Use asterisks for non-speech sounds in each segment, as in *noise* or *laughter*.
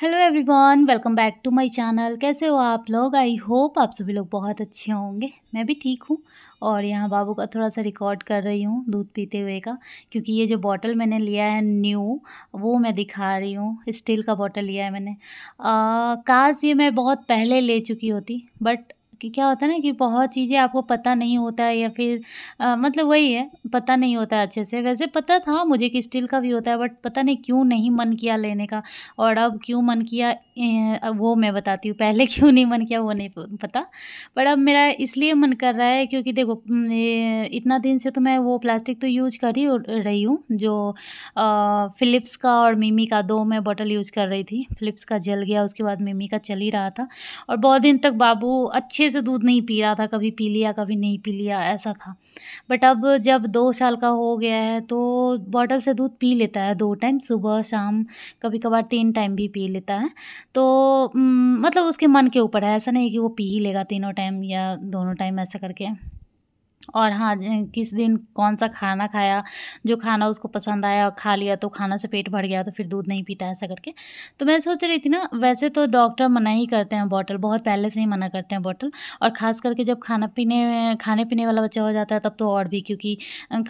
hello everyone welcome back to my channel कैसे हो आप लोग आई होप आप सभी लोग बहुत अच्छे होंगे मैं भी ठीक हूँ और यहाँ बाबू का थोड़ा सा रिकॉर्ड कर रही हूँ दूध पीते हुए का क्योंकि ये जो बॉटल मैंने लिया है न्यू वो मैं दिखा रही हूँ स्टील का बॉटल लिया है मैंने काश ये मैं बहुत पहले ले चुकी होती बट कि क्या होता है ना कि बहुत चीज़ें आपको पता नहीं होता है या फिर आ, मतलब वही है पता नहीं होता है अच्छे से वैसे पता था मुझे कि स्टील का भी होता है बट पता नहीं क्यों नहीं मन किया लेने का और अब क्यों मन किया वो मैं बताती हूँ पहले क्यों नहीं मन किया वो नहीं पता बट अब मेरा इसलिए मन कर रहा है क्योंकि देखो इतना दिन से तो मैं वो प्लास्टिक तो यूज़ कर ही रही हूँ जो फ़िलिप्स का और मिमी का दो मैं बॉटल यूज़ कर रही थी फ़िलिप्स का जल गया उसके बाद मिमी का चल ही रहा था और बहुत दिन तक बाबू अच्छे से दूध नहीं पी रहा था कभी पी लिया कभी नहीं पी लिया ऐसा था बट अब जब दो साल का हो गया है तो बॉटल से दूध पी लेता है दो टाइम सुबह शाम कभी कभार तीन टाइम भी पी लेता है तो मतलब उसके मन के ऊपर है ऐसा नहीं कि वो पी ही लेगा तीनों टाइम या दोनों टाइम ऐसा करके और हाँ किस दिन कौन सा खाना खाया जो खाना उसको पसंद आया और खा लिया तो खाना से पेट भर गया तो फिर दूध नहीं पीता ऐसा करके तो मैं सोच रही थी ना वैसे तो डॉक्टर मना ही करते हैं बॉटल बहुत पहले से ही मना करते हैं बॉटल और ख़ास करके जब खाना पीने खाने पीने वाला बच्चा हो जाता है तब तो और भी क्योंकि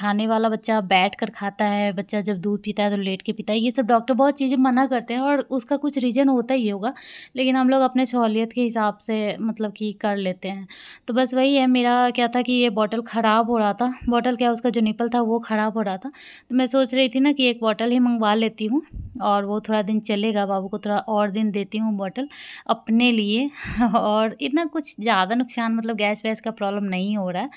खाने वाला बच्चा बैठ कर खाता है बच्चा जब दूध पीता है तो लेट के पीता है ये सब डॉक्टर बहुत चीज़ें मना करते हैं और उसका कुछ रीज़न होता ही होगा लेकिन हम लोग अपने सहूलियत के हिसाब से मतलब कि कर लेते हैं तो बस वही है मेरा क्या था कि ये बॉटल ख़राब हो रहा था बॉटल क्या उसका जो निपल था वो ख़राब हो रहा था तो मैं सोच रही थी ना कि एक बॉटल ही मंगवा लेती हूँ और वो थोड़ा दिन चलेगा बाबू को थोड़ा और दिन देती हूँ बॉटल अपने लिए *laughs* और इतना कुछ ज़्यादा नुकसान मतलब गैस वैस का प्रॉब्लम नहीं हो रहा है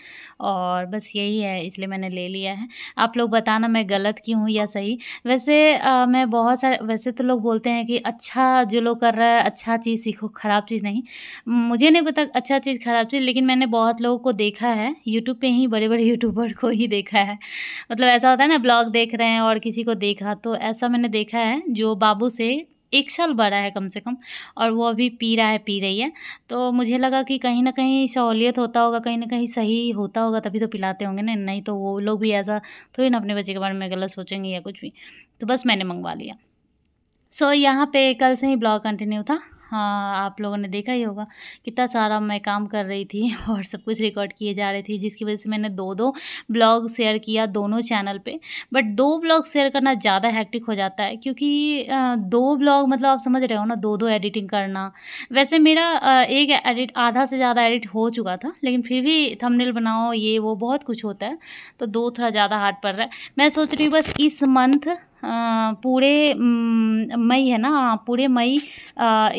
और बस यही है इसलिए मैंने ले लिया है आप लोग बताना मैं गलत की हूँ या सही वैसे आ, मैं बहुत सारे वैसे तो लोग बोलते हैं कि अच्छा जो लोग कर रहा है अच्छा चीज़ सीखो ख़राब चीज़ नहीं मुझे नहीं पता अच्छा चीज़ ख़राब चीज़ लेकिन मैंने बहुत लोगों को देखा है यूट्यूब पे ही बड़े बड़े यूट्यूबर को ही देखा है मतलब ऐसा होता है ना ब्लॉग देख रहे हैं और किसी को देखा तो ऐसा मैंने देखा है जो बाबू से एक साल बड़ा है कम से कम और वो अभी पी रहा है पी रही है तो मुझे लगा कि कहीं ना कहीं सहूलियत होता होगा कहीं ना कहीं सही होता होगा तभी तो पिलाते होंगे ना नहीं तो वो लोग भी ऐसा थोड़ी ना अपने बच्चे के बारे में गलत सोचेंगे या कुछ भी तो बस मैंने मंगवा लिया सो so, यहाँ पे कल से ही ब्लॉग कंटिन्यू था हाँ आप लोगों ने देखा ही होगा कितना सारा मैं काम कर रही थी *laughs* और सब कुछ रिकॉर्ड किए जा रहे थे जिसकी वजह से मैंने दो दो ब्लॉग शेयर किया दोनों चैनल पे बट दो ब्लॉग शेयर करना ज़्यादा हैक्टिक हो जाता है क्योंकि दो ब्लॉग मतलब आप समझ रहे हो ना दो दो एडिटिंग करना वैसे मेरा एक एडिट आधा से ज़्यादा एडिट हो चुका था लेकिन फिर भी थमनेल बनाओ ये वो बहुत कुछ होता है तो दो थोड़ा ज़्यादा हार्ड पड़ रहा है मैं सोच रही हूँ बस इस मंथ पूरे मई है ना पूरे मई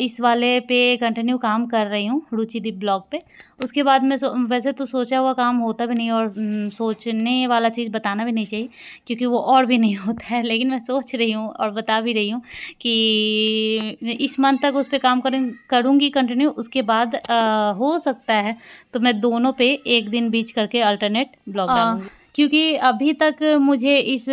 इस वाले पे कंटिन्यू काम कर रही हूँ रुचिदीप ब्लॉग पे उसके बाद मैं वैसे तो सोचा हुआ काम होता भी नहीं और सोचने वाला चीज़ बताना भी नहीं चाहिए क्योंकि वो और भी नहीं *laughs* होता है लेकिन मैं सोच रही हूँ और बता भी रही हूँ कि इस मंथ तक उस पर काम करूँगी कंटिन्यू उसके बाद आ, हो सकता है तो मैं दोनों पे एक दिन बीच करके अल्टरनेट ब्लॉग डालूँगी क्योंकि अभी तक मुझे इस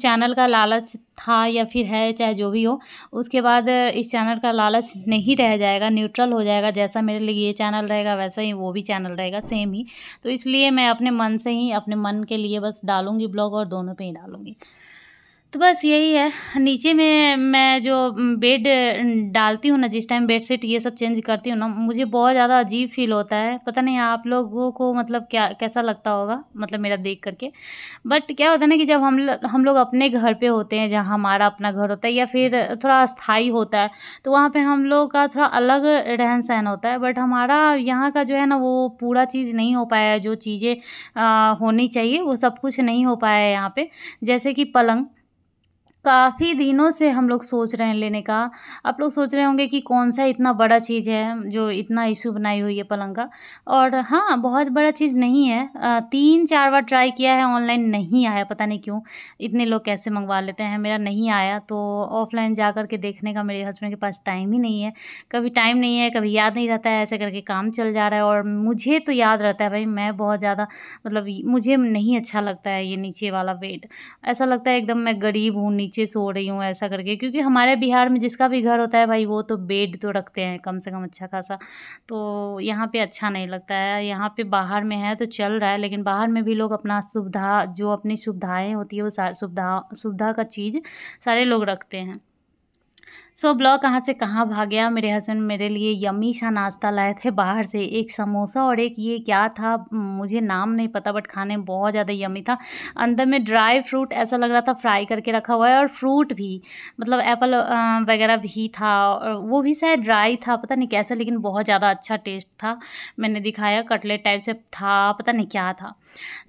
चैनल का लालच था या फिर है चाहे जो भी हो उसके बाद इस चैनल का लालच नहीं रह जाएगा न्यूट्रल हो जाएगा जैसा मेरे लिए ये चैनल रहेगा वैसा ही वो भी चैनल रहेगा सेम ही तो इसलिए मैं अपने मन से ही अपने मन के लिए बस डालूँगी ब्लॉग और दोनों पे ही डालूँगी तो बस यही है नीचे में मैं जो बेड डालती हूँ ना जिस टाइम बेड शीट ये सब चेंज करती हूँ ना मुझे बहुत ज़्यादा अजीब फील होता है पता नहीं आप लोगों को मतलब क्या कैसा लगता होगा मतलब मेरा देख करके बट क्या होता है ना कि जब हम हम लोग अपने घर पे होते हैं जहाँ हमारा अपना घर होता है या फिर थोड़ा अस्थाई होता है तो वहाँ पर हम लोग का थोड़ा अलग रहन सहन होता है बट हमारा यहाँ का जो है ना वो पूरा चीज़ नहीं हो पाया जो चीज़ें होनी चाहिए वो सब कुछ नहीं हो पाया है यहाँ पर जैसे कि पलंग काफ़ी दिनों से हम लोग सोच रहे हैं लेने का आप लोग सोच रहे होंगे कि कौन सा इतना बड़ा चीज़ है जो इतना इशू बनाई हुई है पलंग का और हाँ बहुत बड़ा चीज़ नहीं है तीन चार बार ट्राई किया है ऑनलाइन नहीं आया पता नहीं क्यों इतने लोग कैसे मंगवा लेते हैं मेरा नहीं आया तो ऑफलाइन जा कर के देखने का मेरे हस्बैंड के पास टाइम ही नहीं है कभी टाइम नहीं है कभी याद नहीं रहता है ऐसे करके काम चल जा रहा है और मुझे तो याद रहता है भाई मैं बहुत ज़्यादा मतलब मुझे नहीं अच्छा लगता है ये नीचे वाला वेट ऐसा लगता है एकदम मैं गरीब हूँ नीचे नीचे सो रही हूँ ऐसा करके क्योंकि हमारे बिहार में जिसका भी घर होता है भाई वो तो बेड तो रखते हैं कम से कम अच्छा खासा तो यहाँ पे अच्छा नहीं लगता है यहाँ पे बाहर में है तो चल रहा है लेकिन बाहर में भी लोग अपना सुविधा जो अपनी सुविधाएँ होती है वो सुविधा सुविधा का चीज़ सारे लोग रखते हैं सो ब्लॉग कहाँ से कहाँ भाग गया मेरे हस्बैंड मेरे लिए यमी सा नाश्ता लाए थे बाहर से एक समोसा और एक ये क्या था मुझे नाम नहीं पता बट खाने में बहुत ज़्यादा यमी था अंदर में ड्राई फ्रूट ऐसा लग रहा था फ्राई करके रखा हुआ है और फ्रूट भी मतलब एप्पल वगैरह भी था और वो भी शायद ड्राई था पता नहीं कैसा लेकिन बहुत ज़्यादा अच्छा टेस्ट था मैंने दिखाया कटलेट टाइप से था पता नहीं क्या था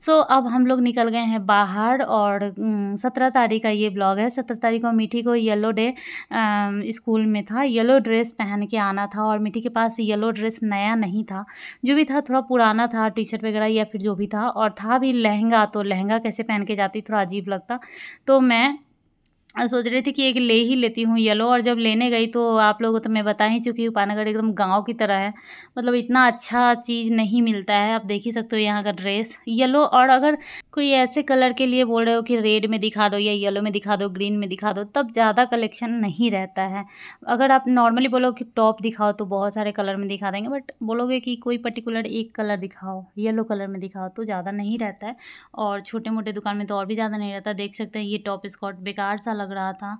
सो so, अब हम लोग निकल गए हैं बाहर और सत्रह तारीख का ये ब्लॉग है सत्रह तारीख को मीठी को येलो डे स्कूल में था येलो ड्रेस पहन के आना था और मिट्टी के पास येलो ड्रेस नया नहीं था जो भी था थोड़ा पुराना था टी शर्ट वगैरह या फिर जो भी था और था भी लहंगा तो लहंगा कैसे पहन के जाती थोड़ा अजीब लगता तो मैं सोच रही थी कि एक ले ही लेती हूँ येलो और जब लेने गई तो आप लोगों को तो मैं बता ही चुकी हूँ पानागढ़ एकदम गांव की तरह है मतलब इतना अच्छा चीज़ नहीं मिलता है आप देख ही सकते हो यहाँ का ड्रेस येलो और अगर कोई ऐसे कलर के लिए बोल रहे हो कि रेड में दिखा दो या येलो में दिखा दो ग्रीन में दिखा दो तब ज़्यादा कलेक्शन नहीं रहता है अगर आप नॉर्मली बोलो कि टॉप दिखाओ तो बहुत सारे कलर में दिखा देंगे बट बोलोगे कि कोई पर्टिकुलर एक कलर दिखाओ येलो कलर में दिखाओ तो ज़्यादा नहीं रहता है और छोटे मोटे दुकान में तो और भी ज़्यादा नहीं रहता देख सकते हैं ये टॉप स्कॉट बेकार सा लग रहा था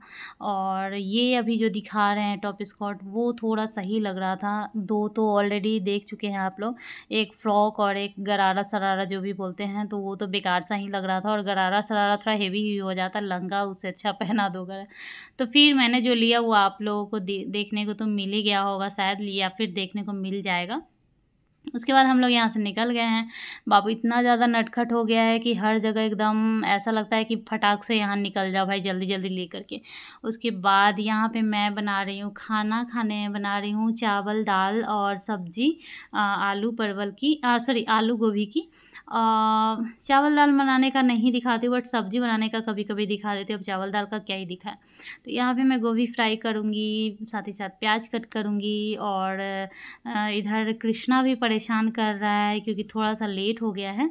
और ये अभी जो दिखा रहे हैं टॉप स्कॉट वो थोड़ा सही लग रहा था दो तो ऑलरेडी देख चुके हैं आप लोग एक फ्रॉक और एक गरारा सरारा जो भी बोलते हैं तो वो तो बेकार सा ही लग रहा था और गरारा सरारा थोड़ा हेवी ही हो जाता लंगा उससे अच्छा *laughs* पहना दो गर तो फिर मैंने जो लिया वो आप लोगों को दे, देखने को तो मिल ही गया होगा शायद या फिर देखने को मिल जाएगा उसके बाद हम लोग यहाँ से निकल गए हैं बाबू इतना ज़्यादा नटखट हो गया है कि हर जगह एकदम ऐसा लगता है कि फटाक से यहाँ निकल जाओ भाई जल्दी जल्दी ले करके उसके बाद यहाँ पे मैं बना रही हूँ खाना खाने बना रही हूँ चावल दाल और सब्जी आलू परवल की सॉरी आलू गोभी की आ, चावल दाल बनाने का नहीं दिखाती बट सब्ज़ी बनाने का कभी कभी दिखा देती अब चावल दाल का क्या ही दिखा है तो यहाँ पे मैं गोभी फ्राई करूँगी साथ ही साथ प्याज कट करूँगी और इधर कृष्णा भी पड़े परेशान कर रहा है क्योंकि थोड़ा सा लेट हो गया है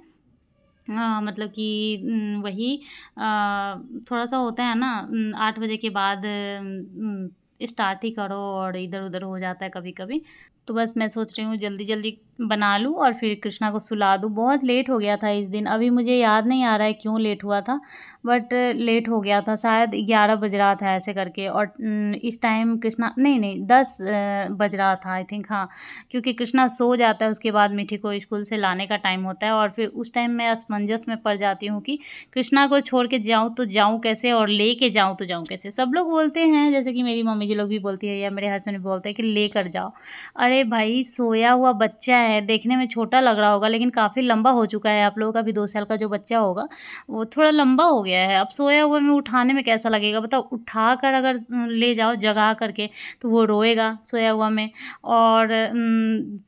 आ, मतलब कि वही आ, थोड़ा सा होता है ना आठ बजे के बाद स्टार्ट ही करो और इधर उधर हो जाता है कभी कभी तो बस मैं सोच रही हूँ जल्दी जल्दी बना लूँ और फिर कृष्णा को सुला दूँ बहुत लेट हो गया था इस दिन अभी मुझे याद नहीं आ रहा है क्यों लेट हुआ था बट लेट हो गया था शायद ग्यारह बज रहा था ऐसे करके और इस टाइम कृष्णा नहीं नहीं दस बज रहा था आई थिंक हाँ क्योंकि कृष्णा सो जाता है उसके बाद मिठी को स्कूल से लाने का टाइम होता है और फिर उस टाइम मैं असमंजस में पड़ जाती हूँ कि कृष्णा को छोड़ के जाऊँ तो जाऊँ कैसे और ले के जाऊँ तो जाऊँ कैसे सब लोग बोलते हैं जैसे कि मेरी मम्मी जी लोग भी बोलती है या मेरे हस्बैंड भी बोलते हैं कि ले कर जाओ अरे भाई सोया हुआ बच्चा है है देखने में छोटा लग रहा होगा लेकिन काफ़ी लंबा हो चुका है आप लोगों का भी दो साल का जो बच्चा होगा वो थोड़ा लंबा हो गया है अब सोया हुआ में उठाने में कैसा लगेगा बताओ उठा कर अगर ले जाओ जगा करके तो वो रोएगा सोया हुआ में और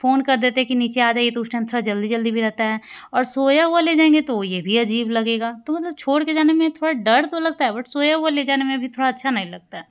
फ़ोन कर देते कि नीचे आ जाइए तो उस टाइम थोड़ा जल्दी जल्दी भी रहता है और सोया हुआ ले जाएंगे तो ये भी अजीब लगेगा तो मतलब छोड़ के जाने में थोड़ा डर तो लगता है बट सोया हुआ ले जाने में भी थोड़ा अच्छा नहीं लगता है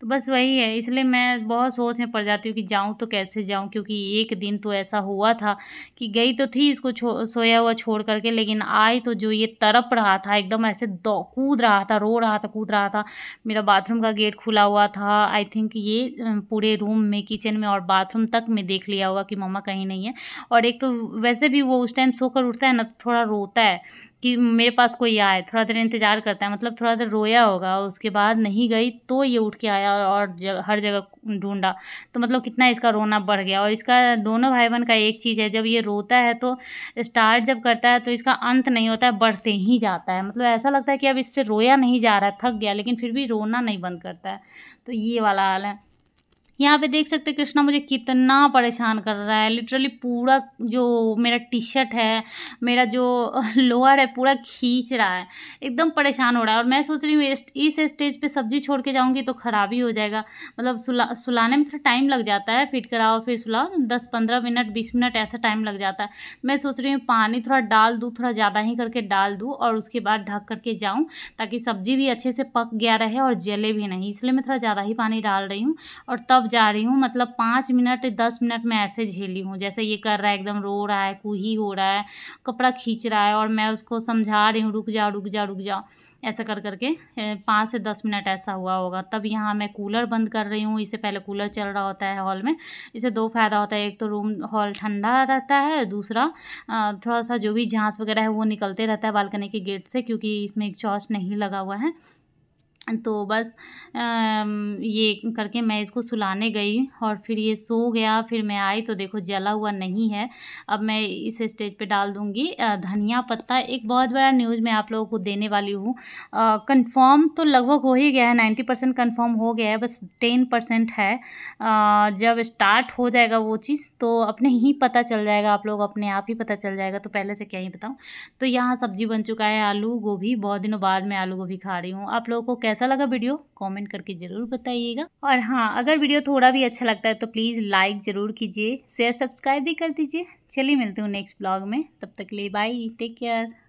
तो बस वही है इसलिए मैं बहुत सोच में पड़ जाती हूँ कि जाऊँ तो कैसे जाऊँ क्योंकि एक दिन तो ऐसा हुआ था कि गई तो थी इसको सोया हुआ छोड़ करके लेकिन आई तो जो ये तड़प रहा था एकदम ऐसे कूद रहा था रो रहा था कूद रहा था मेरा बाथरूम का गेट खुला हुआ था आई थिंक ये पूरे रूम में किचन में और बाथरूम तक में देख लिया होगा कि मम्मा कहीं नहीं है और एक तो वैसे भी वो उस टाइम सोकर उठता है ना तो थोड़ा रोता है कि मेरे पास कोई आए थोड़ा देर इंतज़ार करता है मतलब थोड़ा देर रोया होगा उसके बाद नहीं गई तो ये उठ के आया और जग, हर जगह ढूंढा तो मतलब कितना इसका रोना बढ़ गया और इसका दोनों भाई बहन का एक चीज़ है जब ये रोता है तो स्टार्ट जब करता है तो इसका अंत नहीं होता है बढ़ते ही जाता है मतलब ऐसा लगता है कि अब इससे रोया नहीं जा रहा है थक गया लेकिन फिर भी रोना नहीं बंद करता है तो ये वाला हाल है यहाँ पे देख सकते कृष्णा मुझे कितना परेशान कर रहा है लिटरली पूरा जो मेरा टी शर्ट है मेरा जो *laughs* लोअर है पूरा खींच रहा है एकदम परेशान हो रहा है और मैं सोच रही हूँ इस स्टेज पे सब्जी छोड़ के जाऊँगी तो ख़राब ही हो जाएगा मतलब सुला सुलाने में थोड़ा टाइम लग जाता है फिट कराओ फिर सुलाओ दस पंद्रह मिनट बीस मिनट ऐसा टाइम लग जाता है मैं सोच रही हूँ पानी थोड़ा डाल दूँ थोड़ा ज़्यादा ही करके डाल दूँ और उसके बाद ढक करके जाऊँ ताकि सब्जी भी अच्छे से पक गया रहे और जले भी नहीं इसलिए मैं थोड़ा ज़्यादा ही पानी डाल रही हूँ और तब जा रही हूँ मतलब पाँच मिनट दस मिनट में ऐसे झेली हूँ जैसे ये कर रहा है एकदम रो रहा है कूही हो रहा है कपड़ा खींच रहा है और मैं उसको समझा रही हूँ रुक जाओ रुक जाओ रुक जाओ ऐसा कर करके पाँच से दस मिनट ऐसा हुआ होगा तब यहाँ मैं कूलर बंद कर रही हूँ इससे पहले कूलर चल रहा होता है हॉल में इससे दो फ़ायदा होता है एक तो रूम हॉल ठंडा रहता है दूसरा थोड़ा सा जो भी झांस वगैरह है वो निकलते रहता है बालकनी के गेट से क्योंकि इसमें एक चौच नहीं लगा हुआ है तो बस ये करके मैं इसको सुलाने गई और फिर ये सो गया फिर मैं आई तो देखो जला हुआ नहीं है अब मैं इस स्टेज पे डाल दूँगी धनिया पत्ता एक बहुत बड़ा न्यूज़ मैं आप लोगों को देने वाली हूँ कंफर्म तो लगभग हो ही गया है नाइन्टी परसेंट कन्फर्म हो गया है बस टेन परसेंट है आ, जब स्टार्ट हो जाएगा वो चीज़ तो अपने ही पता चल जाएगा आप लोग अपने आप ही पता चल जाएगा तो पहले से क्या ही बताऊँ तो यहाँ सब्जी बन चुका है आलू गोभी बहुत दिनों बाद मैं आलू गोभी खा रही हूँ आप लोगों को कैसे कैसा लगा वीडियो कमेंट करके ज़रूर बताइएगा और हाँ अगर वीडियो थोड़ा भी अच्छा लगता है तो प्लीज़ लाइक ज़रूर कीजिए शेयर सब्सक्राइब भी कर दीजिए चलिए मिलती हूँ नेक्स्ट ब्लॉग में तब तक ले बाई टेक केयर